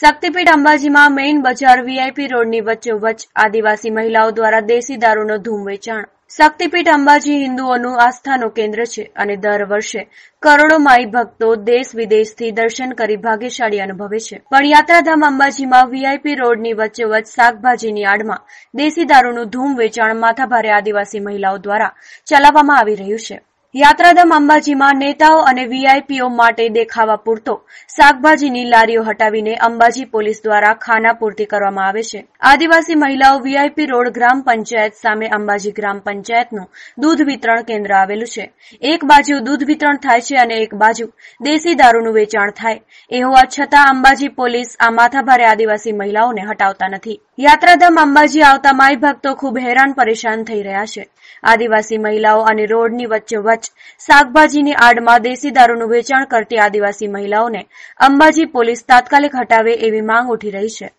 શક્તિપીઠ અંબાજીમાં મેઇન બજાર વીઆઈપી રોડની વચ્ચોવચ્ચ આદિવાસી મહિલાઓ દ્વારા દેશી દારૂનો ધૂમ વેચાણ શક્તિપીઠ અંબાજી હિન્દુઓનું આસ્થાનું કેન્દ્ર છે અને દર વર્ષે કરોડો માઈ ભક્તો દેશ વિદેશથી દર્શન કરી ભાગ્યશાળી અનુભવે છે પણ યાત્રાધામ અંબાજીમાં વીઆઈપી રોડની વચ્ચે વચ્ચોવચ્ચ શાકભાજીની આડમાં દેશી દારૂનું ધૂમ વેચાણ માથાભારે આદિવાસી મહિલાઓ દ્વારા ચલાવવામાં આવી રહ્યું છે યાત્રાધામ અંબાજીમાં નેતાઓ અને વીઆઈપીઓ માટે દેખાવા પૂરતો શાકભાજીની લારીઓ હટાવીને અંબાજી પોલીસ દ્વારા ખાના પૂર્તિ કરવામાં આવે છે આદિવાસી મહિલાઓ વીઆઈપી રોડ ગ્રામ પંચાયત સામે અંબાજી ગ્રામ પંચાયતનું દૂધ વિતરણ કેન્દ્ર આવેલું છે એક બાજુ દૂધ વિતરણ થાય છે અને એક બાજુ દેશી દારૂનું વેચાણ થાય એ હોવા છતાં અંબાજી પોલીસ આ માથાભારે આદિવાસી મહિલાઓને હટાવતા નથી યાત્રાધામ અંબાજી આવતા માઈ ભક્તો ખૂબ હેરાન પરેશાન થઈ રહ્યા છે આદિવાસી મહિલાઓ અને રોડની વચ્ચે વચ્ચ શાકભાજીની આડમાં દેશી દારૂનું વેચાણ કરતી આદિવાસી મહિલાઓને અંબાજી પોલીસ તાત્કાલિક હટાવે એવી માંગ ઉઠી રહી છે